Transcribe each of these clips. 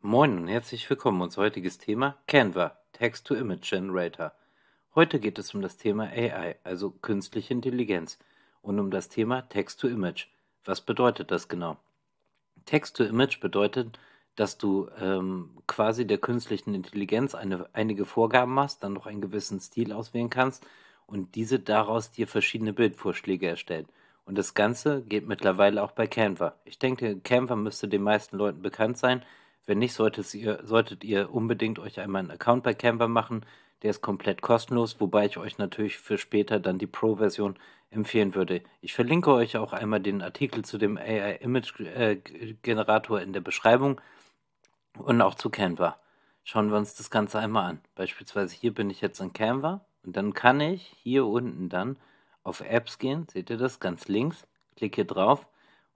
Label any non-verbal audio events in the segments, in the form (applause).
Moin und herzlich willkommen. Unser heutiges Thema Canva, Text-to-Image Generator. Heute geht es um das Thema AI, also künstliche Intelligenz, und um das Thema Text-to-Image. Was bedeutet das genau? Text-to-Image bedeutet, dass du ähm, quasi der künstlichen Intelligenz eine, einige Vorgaben machst, dann noch einen gewissen Stil auswählen kannst und diese daraus dir verschiedene Bildvorschläge erstellen. Und das Ganze geht mittlerweile auch bei Canva. Ich denke, Canva müsste den meisten Leuten bekannt sein wenn nicht, solltet ihr, solltet ihr unbedingt euch einmal einen Account bei Canva machen. Der ist komplett kostenlos, wobei ich euch natürlich für später dann die Pro-Version empfehlen würde. Ich verlinke euch auch einmal den Artikel zu dem AI-Image-Generator in der Beschreibung und auch zu Canva. Schauen wir uns das Ganze einmal an. Beispielsweise hier bin ich jetzt in Canva und dann kann ich hier unten dann auf Apps gehen. Seht ihr das ganz links? Klicke hier drauf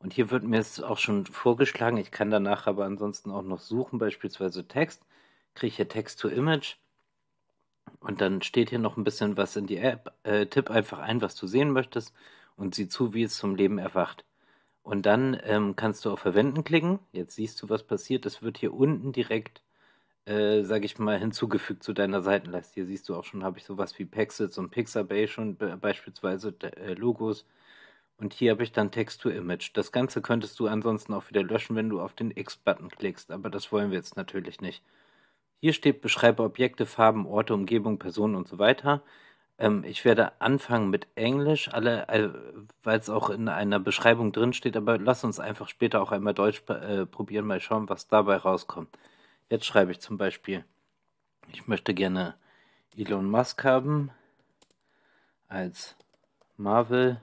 und hier wird mir es auch schon vorgeschlagen, ich kann danach aber ansonsten auch noch suchen, beispielsweise Text. Kriege ich hier Text to Image. Und dann steht hier noch ein bisschen was in die App. Äh, tipp einfach ein, was du sehen möchtest und sieh zu, wie es zum Leben erwacht. Und dann ähm, kannst du auf Verwenden klicken. Jetzt siehst du, was passiert. Es wird hier unten direkt, äh, sage ich mal, hinzugefügt zu deiner Seitenleiste. Hier siehst du auch schon, habe ich sowas wie Pexels und Pixabay schon, äh, beispielsweise äh, Logos, und hier habe ich dann Text-to-Image. Das Ganze könntest du ansonsten auch wieder löschen, wenn du auf den X-Button klickst, aber das wollen wir jetzt natürlich nicht. Hier steht, beschreibe Objekte, Farben, Orte, Umgebung, Personen und so weiter. Ähm, ich werde anfangen mit Englisch, äh, weil es auch in einer Beschreibung drin steht, aber lass uns einfach später auch einmal Deutsch äh, probieren, mal schauen, was dabei rauskommt. Jetzt schreibe ich zum Beispiel, ich möchte gerne Elon Musk haben als Marvel.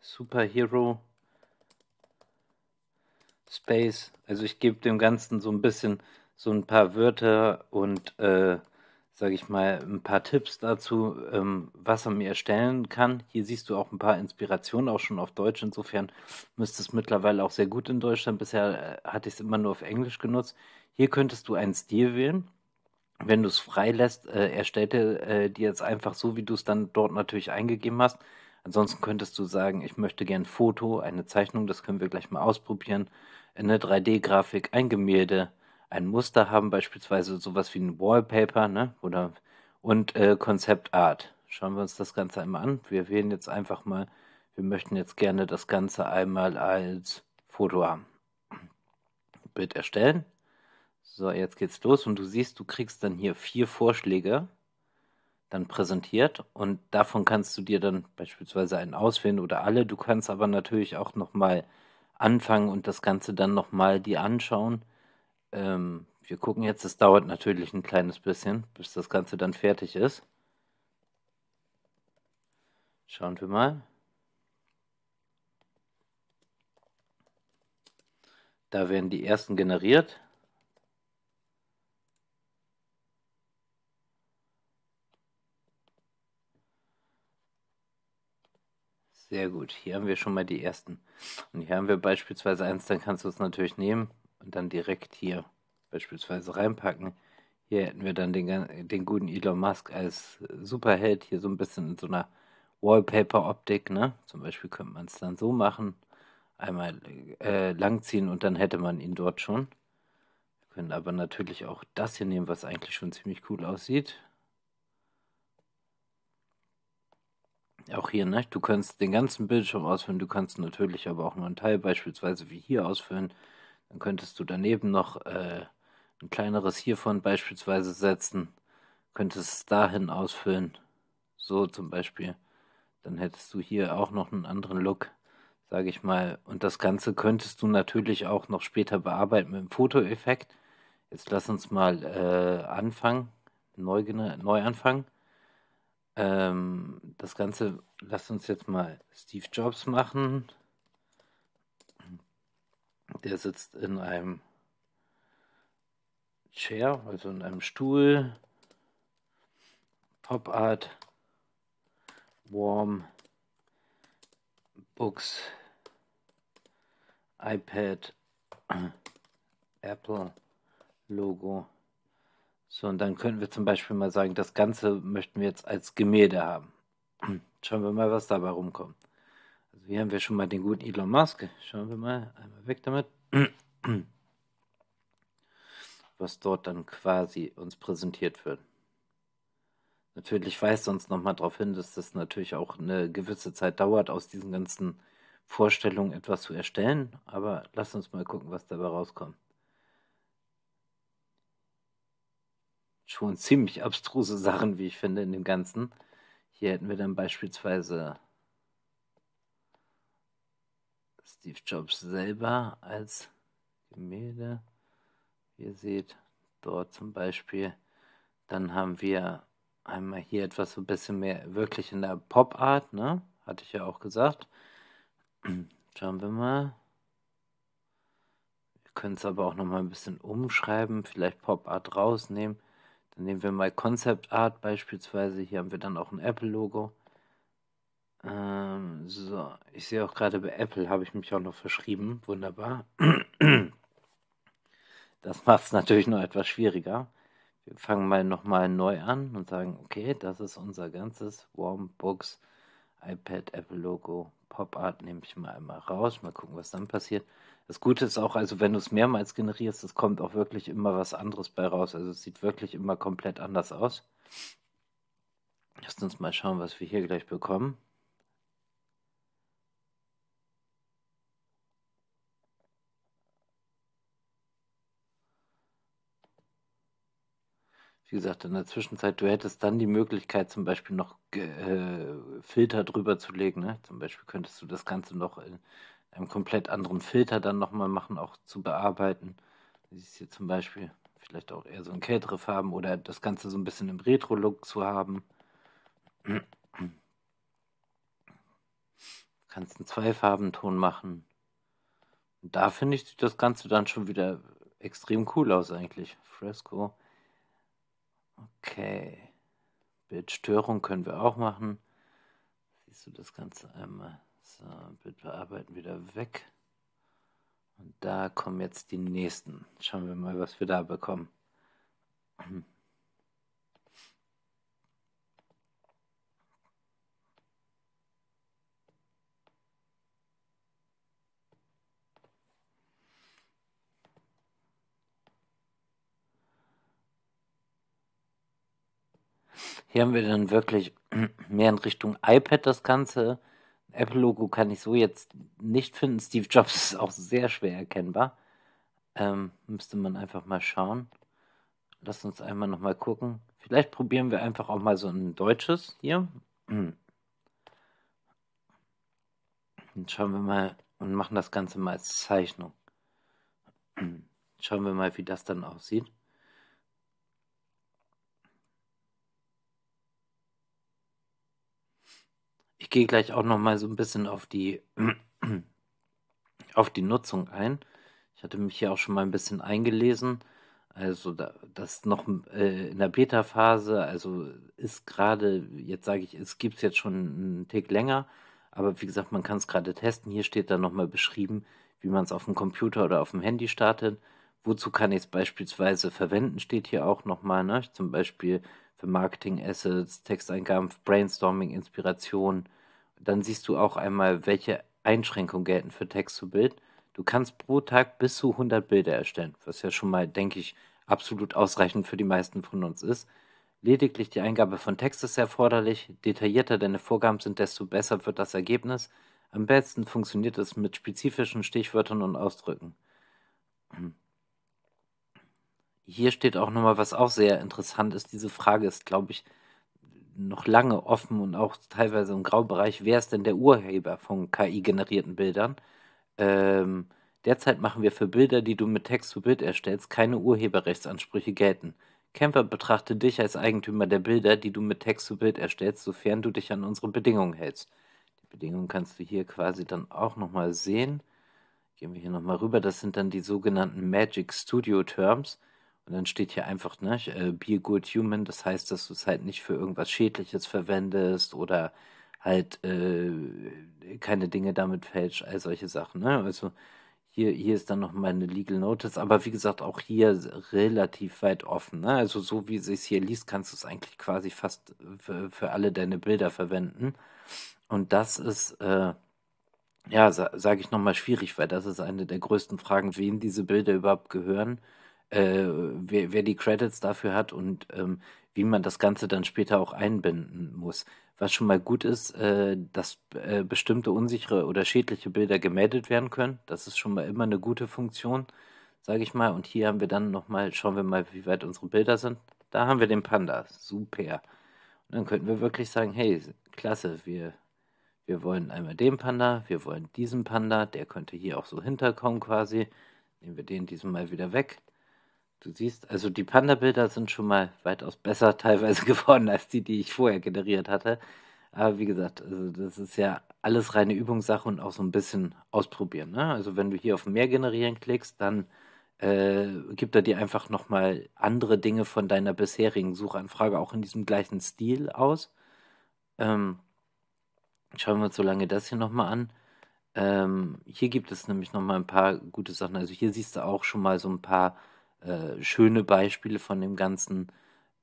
Superhero Space. Also ich gebe dem Ganzen so ein bisschen so ein paar Wörter und äh, sage ich mal ein paar Tipps dazu, ähm, was er mir erstellen kann. Hier siehst du auch ein paar Inspirationen, auch schon auf Deutsch. Insofern müsste es mittlerweile auch sehr gut in Deutschland. Bisher äh, hatte ich es immer nur auf Englisch genutzt. Hier könntest du einen Stil wählen. Wenn du es freilässt, äh, erstellt er äh, dir jetzt einfach so, wie du es dann dort natürlich eingegeben hast. Ansonsten könntest du sagen, ich möchte gern ein Foto, eine Zeichnung, das können wir gleich mal ausprobieren, eine 3D-Grafik, ein Gemälde, ein Muster haben, beispielsweise sowas wie ein Wallpaper ne? Oder, und äh, Concept Art. Schauen wir uns das Ganze einmal an. Wir wählen jetzt einfach mal, wir möchten jetzt gerne das Ganze einmal als Foto haben. Bild erstellen. So, jetzt geht's los und du siehst, du kriegst dann hier vier Vorschläge dann präsentiert und davon kannst du dir dann beispielsweise einen auswählen oder alle. Du kannst aber natürlich auch nochmal anfangen und das Ganze dann nochmal dir anschauen. Ähm, wir gucken jetzt, es dauert natürlich ein kleines bisschen, bis das Ganze dann fertig ist. Schauen wir mal. Da werden die ersten generiert. Sehr gut. Hier haben wir schon mal die ersten. Und hier haben wir beispielsweise eins, dann kannst du es natürlich nehmen und dann direkt hier beispielsweise reinpacken. Hier hätten wir dann den, den guten Elon Musk als Superheld, hier so ein bisschen in so einer Wallpaper-Optik. Ne? Zum Beispiel könnte man es dann so machen, einmal äh, langziehen und dann hätte man ihn dort schon. Wir können aber natürlich auch das hier nehmen, was eigentlich schon ziemlich cool aussieht. Auch hier, ne? Du kannst den ganzen Bildschirm ausfüllen, du kannst natürlich aber auch nur einen Teil beispielsweise wie hier ausfüllen. Dann könntest du daneben noch äh, ein kleineres hiervon beispielsweise setzen, könntest es dahin ausfüllen. So zum Beispiel. Dann hättest du hier auch noch einen anderen Look, sage ich mal. Und das Ganze könntest du natürlich auch noch später bearbeiten mit dem Fotoeffekt. Jetzt lass uns mal äh, anfangen, neu, neu anfangen. Ähm, das Ganze, lasst uns jetzt mal Steve Jobs machen. Der sitzt in einem Chair, also in einem Stuhl. Pop Art, Warm, Books, iPad, (clears throat) Apple, Logo. So, und dann können wir zum Beispiel mal sagen, das Ganze möchten wir jetzt als Gemälde haben. Hm, schauen wir mal, was dabei rumkommt. Also hier haben wir schon mal den guten Elon Musk. Schauen wir mal, einmal weg damit. (clears throat) Was dort dann quasi uns präsentiert wird. Natürlich weist uns nochmal darauf hin, dass das natürlich auch eine gewisse Zeit dauert, aus diesen ganzen Vorstellungen etwas zu erstellen. Aber lass uns mal gucken, was dabei rauskommt. Schon ziemlich abstruse Sachen, wie ich finde, in dem Ganzen. Hier hätten wir dann beispielsweise Steve Jobs selber als Gemälde. Wie ihr seht, dort zum Beispiel. Dann haben wir einmal hier etwas so ein bisschen mehr wirklich in der Pop-Art, ne? Hatte ich ja auch gesagt. (clears throat) Schauen wir mal. Wir können es aber auch nochmal ein bisschen umschreiben, vielleicht Pop-Art rausnehmen. Nehmen wir mal Concept Art beispielsweise. Hier haben wir dann auch ein Apple-Logo. Ähm, so, ich sehe auch gerade bei Apple habe ich mich auch noch verschrieben. Wunderbar. (clears throat) Das macht es natürlich noch etwas schwieriger. Wir fangen mal nochmal neu an und sagen, okay, das ist unser ganzes Warm Books iPad Apple Logo Pop Art nehme ich mal einmal raus. Mal gucken, was dann passiert. Das Gute ist auch, also wenn du es mehrmals generierst, es kommt auch wirklich immer was anderes bei raus. Also es sieht wirklich immer komplett anders aus. Lass uns mal schauen, was wir hier gleich bekommen. wie gesagt, in der Zwischenzeit, du hättest dann die Möglichkeit, zum Beispiel noch äh, Filter drüber zu legen. Ne? Zum Beispiel könntest du das Ganze noch in, einem komplett anderen Filter dann nochmal machen, auch zu bearbeiten. Du siehst hier zum Beispiel vielleicht auch eher so in kältere Farben oder das Ganze so ein bisschen im Retro-Look zu haben. Du (clears throat) kannst einen Zweifarbenton machen. Und da finde ich, das Ganze dann schon wieder extrem cool aus eigentlich. Fresco. Okay. Bildstörung können wir auch machen. Siehst du das Ganze einmal so, äh, Bild bearbeiten wieder weg. Und da kommen jetzt die nächsten. Schauen wir mal, was wir da bekommen. Hier haben wir dann wirklich mehr in Richtung iPad das Ganze Apple-Logo kann ich so jetzt nicht finden. Steve Jobs ist auch sehr schwer erkennbar. Ähm, müsste man einfach mal schauen. Lass uns einmal nochmal gucken. Vielleicht probieren wir einfach auch mal so ein deutsches hier. Und schauen wir mal und machen das Ganze mal als Zeichnung. Schauen wir mal, wie das dann aussieht. gehe gleich auch noch mal so ein bisschen auf die, (clears throat) auf die Nutzung ein. Ich hatte mich hier auch schon mal ein bisschen eingelesen. Also da, das noch äh, in der Beta-Phase, also ist gerade, jetzt sage ich, es gibt es jetzt schon einen Tick länger, aber wie gesagt, man kann es gerade testen. Hier steht dann nochmal beschrieben, wie man es auf dem Computer oder auf dem Handy startet. Wozu kann ich es beispielsweise verwenden, steht hier auch nochmal. Ne? Zum Beispiel für Marketing-Assets, Texteingaben, Brainstorming, Inspiration, dann siehst du auch einmal, welche Einschränkungen gelten für Text zu Bild. Du kannst pro Tag bis zu 100 Bilder erstellen, was ja schon mal, denke ich, absolut ausreichend für die meisten von uns ist. Lediglich die Eingabe von Text ist erforderlich. Detaillierter deine Vorgaben sind, desto besser wird das Ergebnis. Am besten funktioniert es mit spezifischen Stichwörtern und Ausdrücken. Hier steht auch nochmal, was auch sehr interessant ist. Diese Frage ist, glaube ich, noch lange offen und auch teilweise im Graubereich, wer ist denn der Urheber von KI-generierten Bildern? Ähm, derzeit machen wir für Bilder, die du mit Text zu Bild erstellst, keine Urheberrechtsansprüche gelten. Canva betrachte dich als Eigentümer der Bilder, die du mit Text zu Bild erstellst, sofern du dich an unsere Bedingungen hältst. Die Bedingungen kannst du hier quasi dann auch nochmal sehen. Gehen wir hier nochmal rüber. Das sind dann die sogenannten Magic Studio Terms. Und dann steht hier einfach, ne, äh, be a good human, das heißt, dass du es halt nicht für irgendwas Schädliches verwendest oder halt äh, keine Dinge damit fälscht, all solche Sachen. Ne? Also hier, hier ist dann noch meine Legal Notice, aber wie gesagt, auch hier relativ weit offen. Ne? Also so wie es sich hier liest, kannst du es eigentlich quasi fast für, für alle deine Bilder verwenden. Und das ist, äh, ja, sa sage ich nochmal schwierig, weil das ist eine der größten Fragen, wem diese Bilder überhaupt gehören äh, wer, wer, die Credits dafür hat und ähm, wie man das Ganze dann später auch einbinden muss. Was schon mal gut ist, äh, dass äh, bestimmte unsichere oder schädliche Bilder gemeldet werden können. Das ist schon mal immer eine gute Funktion, sage ich mal. Und hier haben wir dann nochmal, schauen wir mal, wie weit unsere Bilder sind. Da haben wir den Panda. Super. Und dann könnten wir wirklich sagen, hey, klasse, wir, wir wollen einmal den Panda, wir wollen diesen Panda, der könnte hier auch so hinterkommen quasi. Nehmen wir den diesmal wieder weg. Du siehst, also die Panda-Bilder sind schon mal weitaus besser (laughs) teilweise geworden als die, die ich vorher generiert hatte. Aber wie gesagt, also das ist ja alles reine Übungssache und auch so ein bisschen ausprobieren. Ne? Also wenn du hier auf mehr generieren klickst, dann äh, gibt er dir einfach nochmal andere Dinge von deiner bisherigen Suchanfrage auch in diesem gleichen Stil aus. Ähm, schauen wir uns so lange das hier nochmal an. Ähm, hier gibt es nämlich nochmal ein paar gute Sachen. Also hier siehst du auch schon mal so ein paar äh, schöne Beispiele von dem Ganzen.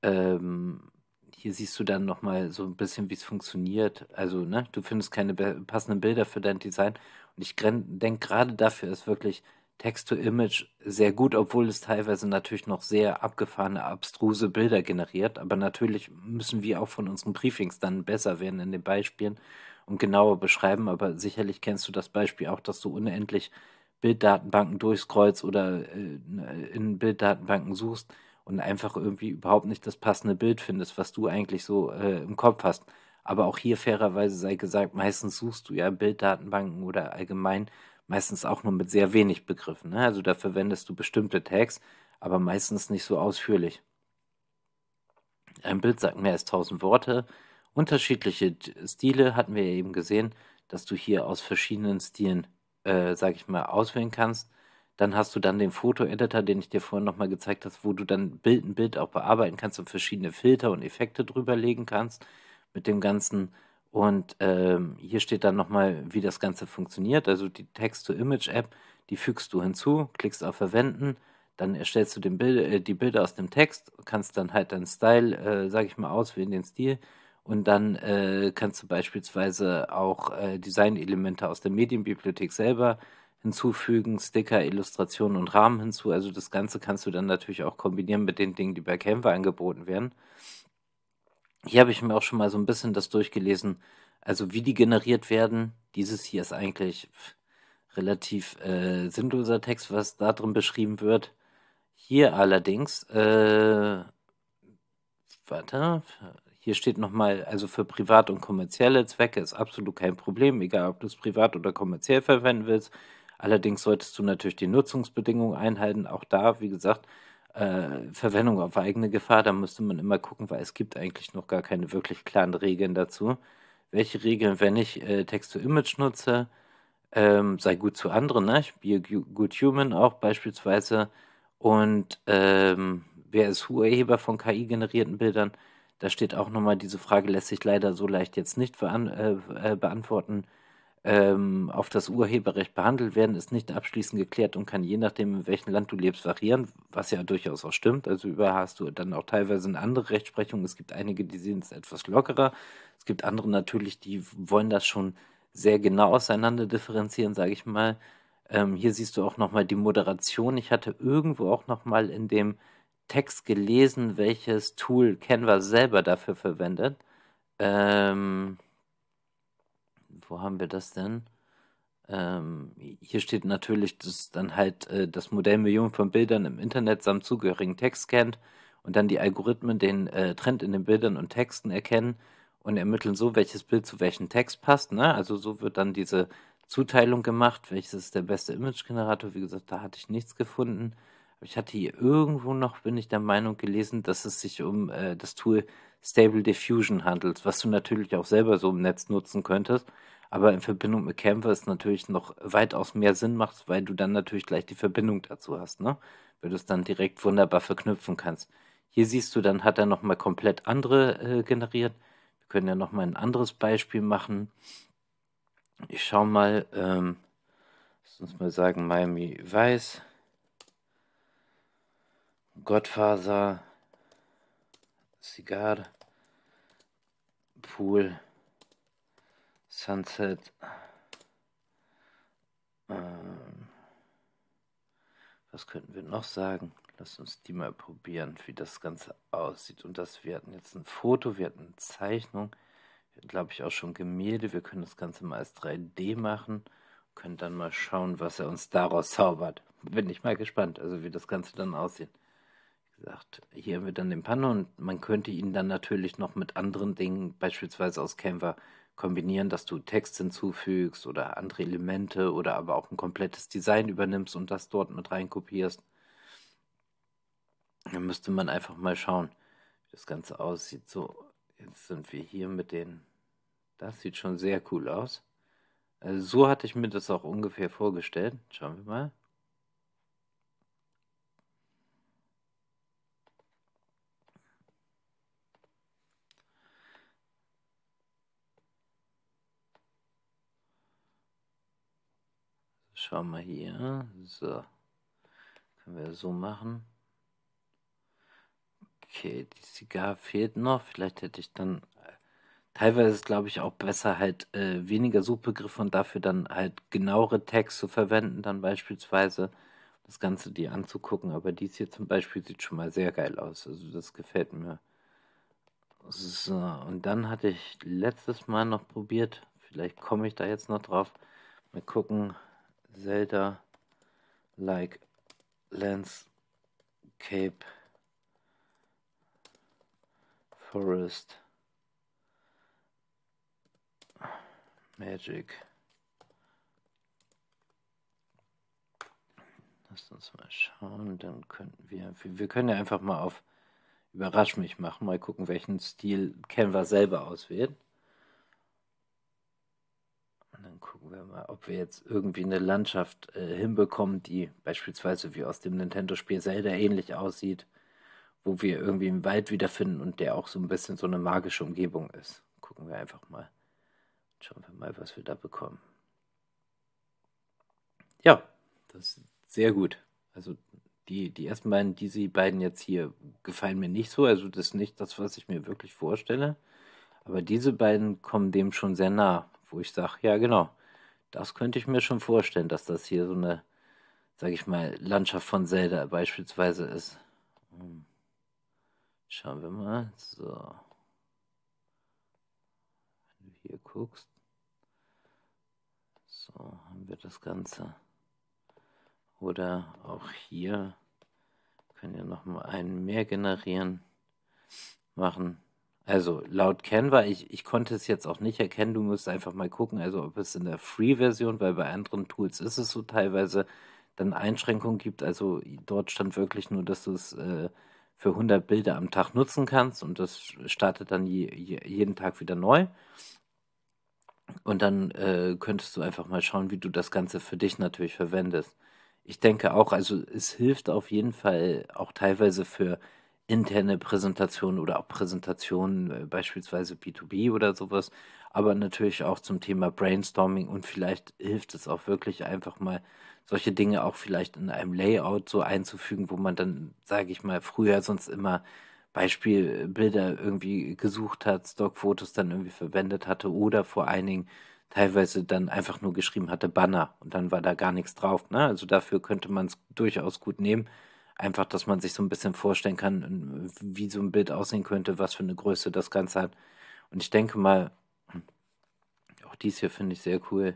Ähm, hier siehst du dann nochmal so ein bisschen, wie es funktioniert. Also, ne, du findest keine passenden Bilder für dein Design. Und ich denke, gerade dafür ist wirklich Text-to-Image sehr gut, obwohl es teilweise natürlich noch sehr abgefahrene, abstruse Bilder generiert. Aber natürlich müssen wir auch von unseren Briefings dann besser werden in den Beispielen und genauer beschreiben. Aber sicherlich kennst du das Beispiel auch, dass du unendlich Bilddatenbanken durchscrollst oder äh, in Bilddatenbanken suchst und einfach irgendwie überhaupt nicht das passende Bild findest, was du eigentlich so äh, im Kopf hast. Aber auch hier fairerweise sei gesagt, meistens suchst du ja Bilddatenbanken oder allgemein meistens auch nur mit sehr wenig Begriffen. Ne? Also da verwendest du bestimmte Tags, aber meistens nicht so ausführlich. Ein Bild sagt mehr als tausend Worte. Unterschiedliche Stile hatten wir ja eben gesehen, dass du hier aus verschiedenen Stilen äh, sag ich mal, auswählen kannst, dann hast du dann den Foto-Editor, den ich dir vorhin nochmal gezeigt habe, wo du dann Bild ein Bild auch bearbeiten kannst und verschiedene Filter und Effekte drüberlegen kannst mit dem Ganzen. Und ähm, hier steht dann nochmal, wie das Ganze funktioniert. Also die Text-to-Image-App, die fügst du hinzu, klickst auf Verwenden, dann erstellst du Bild, äh, die Bilder aus dem Text, kannst dann halt deinen Style, äh, sage ich mal, auswählen, den Stil und dann äh, kannst du beispielsweise auch äh, Designelemente aus der Medienbibliothek selber hinzufügen, Sticker, Illustrationen und Rahmen hinzu. Also das Ganze kannst du dann natürlich auch kombinieren mit den Dingen, die bei Canva angeboten werden. Hier habe ich mir auch schon mal so ein bisschen das durchgelesen. Also wie die generiert werden, dieses hier ist eigentlich relativ äh, sinnloser Text, was da drin beschrieben wird. Hier allerdings, äh, warte, hier steht nochmal, also für privat und kommerzielle Zwecke ist absolut kein Problem, egal ob du es privat oder kommerziell verwenden willst. Allerdings solltest du natürlich die Nutzungsbedingungen einhalten. Auch da, wie gesagt, äh, Verwendung auf eigene Gefahr, da müsste man immer gucken, weil es gibt eigentlich noch gar keine wirklich klaren Regeln dazu. Welche Regeln, wenn ich äh, Text-to-Image nutze, ähm, sei gut zu anderen, ne? ich bin Good Human auch beispielsweise. Und ähm, wer ist Urheber von KI-generierten Bildern? Da steht auch nochmal, diese Frage lässt sich leider so leicht jetzt nicht äh, äh, beantworten. Ähm, auf das Urheberrecht behandelt werden, ist nicht abschließend geklärt und kann je nachdem, in welchem Land du lebst, variieren, was ja durchaus auch stimmt. Also über hast du dann auch teilweise eine andere Rechtsprechung. Es gibt einige, die sehen es etwas lockerer. Es gibt andere natürlich, die wollen das schon sehr genau auseinander differenzieren, sage ich mal. Ähm, hier siehst du auch nochmal die Moderation. Ich hatte irgendwo auch nochmal in dem Text gelesen, welches Tool Canva selber dafür verwendet. Ähm, wo haben wir das denn? Ähm, hier steht natürlich, dass dann halt äh, das Modell Millionen von Bildern im Internet samt zugehörigen Text kennt und dann die Algorithmen den äh, Trend in den Bildern und Texten erkennen und ermitteln so, welches Bild zu welchem Text passt. Ne? Also so wird dann diese Zuteilung gemacht, welches ist der beste Image-Generator. Wie gesagt, da hatte ich nichts gefunden. Ich hatte hier irgendwo noch, bin ich der Meinung gelesen, dass es sich um äh, das Tool Stable Diffusion handelt, was du natürlich auch selber so im Netz nutzen könntest, aber in Verbindung mit Canvas natürlich noch weitaus mehr Sinn macht, weil du dann natürlich gleich die Verbindung dazu hast, ne? Weil du es dann direkt wunderbar verknüpfen kannst. Hier siehst du, dann hat er nochmal komplett andere äh, generiert. Wir können ja nochmal ein anderes Beispiel machen. Ich schau mal, ähm, lass uns mal sagen, Miami Weiß. Godfather, Cigar, Pool, Sunset, ähm, was könnten wir noch sagen? Lass uns die mal probieren, wie das Ganze aussieht. Und das, wir hatten jetzt ein Foto, wir hatten eine Zeichnung, glaube ich auch schon Gemälde. Wir können das Ganze mal als 3D machen, können dann mal schauen, was er uns daraus zaubert. Bin ich mal gespannt, also wie das Ganze dann aussieht gesagt, hier haben wir dann den Panne und man könnte ihn dann natürlich noch mit anderen Dingen, beispielsweise aus Canva, kombinieren, dass du Text hinzufügst oder andere Elemente oder aber auch ein komplettes Design übernimmst und das dort mit reinkopierst. Dann müsste man einfach mal schauen, wie das Ganze aussieht. So, jetzt sind wir hier mit den. Das sieht schon sehr cool aus. Also so hatte ich mir das auch ungefähr vorgestellt. Schauen wir mal. schauen wir hier. So. Können wir so machen. Okay, die Zigarre fehlt noch. Vielleicht hätte ich dann. Teilweise ist glaube ich auch besser, halt äh, weniger Suchbegriffe und dafür dann halt genauere Tags zu verwenden, dann beispielsweise das Ganze dir anzugucken. Aber dies hier zum Beispiel sieht schon mal sehr geil aus. Also das gefällt mir. So, und dann hatte ich letztes Mal noch probiert, vielleicht komme ich da jetzt noch drauf. Mal gucken, Zelda like landscape forest magic. Lass uns mal schauen, dann könnten wir, wir können ja einfach mal auf Überrasch mich machen, mal gucken, welchen Stil Canva selber auswählt. Gucken wir mal, ob wir jetzt irgendwie eine Landschaft äh, hinbekommen, die beispielsweise wie aus dem Nintendo-Spiel Zelda ähnlich aussieht, wo wir irgendwie einen Wald wiederfinden und der auch so ein bisschen so eine magische Umgebung ist. Gucken wir einfach mal. Schauen wir mal, was wir da bekommen. Ja, das ist sehr gut. Also die, die ersten beiden, diese beiden jetzt hier, gefallen mir nicht so. Also das ist nicht das, was ich mir wirklich vorstelle. Aber diese beiden kommen dem schon sehr nah wo ich sage, ja genau, das könnte ich mir schon vorstellen, dass das hier so eine, sage ich mal, Landschaft von Zelda beispielsweise ist. Hm. Schauen wir mal. So. Wenn du hier guckst. So haben wir das Ganze. Oder auch hier können wir nochmal einen mehr generieren, machen. Also laut Canva, ich, ich konnte es jetzt auch nicht erkennen, du musst einfach mal gucken, also ob es in der Free-Version, weil bei anderen Tools ist es so teilweise dann Einschränkungen gibt. Also dort stand wirklich nur, dass du es äh, für 100 Bilder am Tag nutzen kannst und das startet dann je, je, jeden Tag wieder neu. Und dann äh, könntest du einfach mal schauen, wie du das Ganze für dich natürlich verwendest. Ich denke auch, also es hilft auf jeden Fall auch teilweise für interne Präsentationen oder auch Präsentationen, äh, beispielsweise B2B oder sowas, aber natürlich auch zum Thema Brainstorming und vielleicht hilft es auch wirklich einfach mal, solche Dinge auch vielleicht in einem Layout so einzufügen, wo man dann, sage ich mal, früher sonst immer Beispielbilder äh, irgendwie gesucht hat, Stockfotos dann irgendwie verwendet hatte oder vor allen Dingen teilweise dann einfach nur geschrieben hatte Banner und dann war da gar nichts drauf. Ne? Also dafür könnte man es durchaus gut nehmen Einfach, dass man sich so ein bisschen vorstellen kann, äh, wie so ein Bild aussehen könnte, was für eine Größe das Ganze hat. Und ich denke mal, auch dies hier finde ich sehr cool.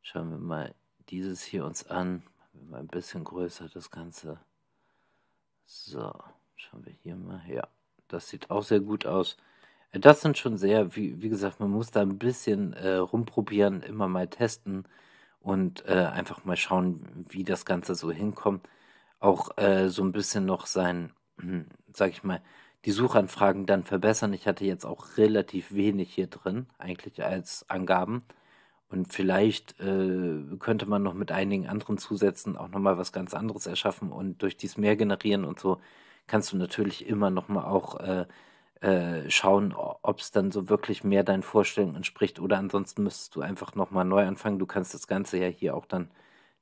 Schauen wir mal dieses hier uns an. Mal ein bisschen größer das Ganze. So, schauen wir hier mal. her. das sieht auch sehr gut aus. Äh, das sind schon sehr, wie, wie gesagt, man muss da ein bisschen äh, rumprobieren, immer mal testen und äh, einfach mal schauen, wie das Ganze so hinkommt auch äh, so ein bisschen noch sein, hm, sag ich mal, die Suchanfragen dann verbessern. Ich hatte jetzt auch relativ wenig hier drin, eigentlich als Angaben. Und vielleicht äh, könnte man noch mit einigen anderen Zusätzen auch nochmal was ganz anderes erschaffen und durch dies mehr generieren und so kannst du natürlich immer nochmal auch äh, äh, schauen, ob es dann so wirklich mehr deinen Vorstellungen entspricht oder ansonsten müsstest du einfach nochmal neu anfangen. Du kannst das Ganze ja hier auch dann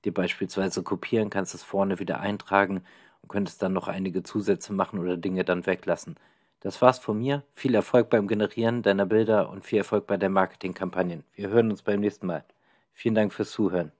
dir beispielsweise kopieren, kannst es vorne wieder eintragen und könntest dann noch einige Zusätze machen oder Dinge dann weglassen. Das war's von mir. Viel Erfolg beim Generieren deiner Bilder und viel Erfolg bei der Marketingkampagnen. Wir hören uns beim nächsten Mal. Vielen Dank fürs Zuhören.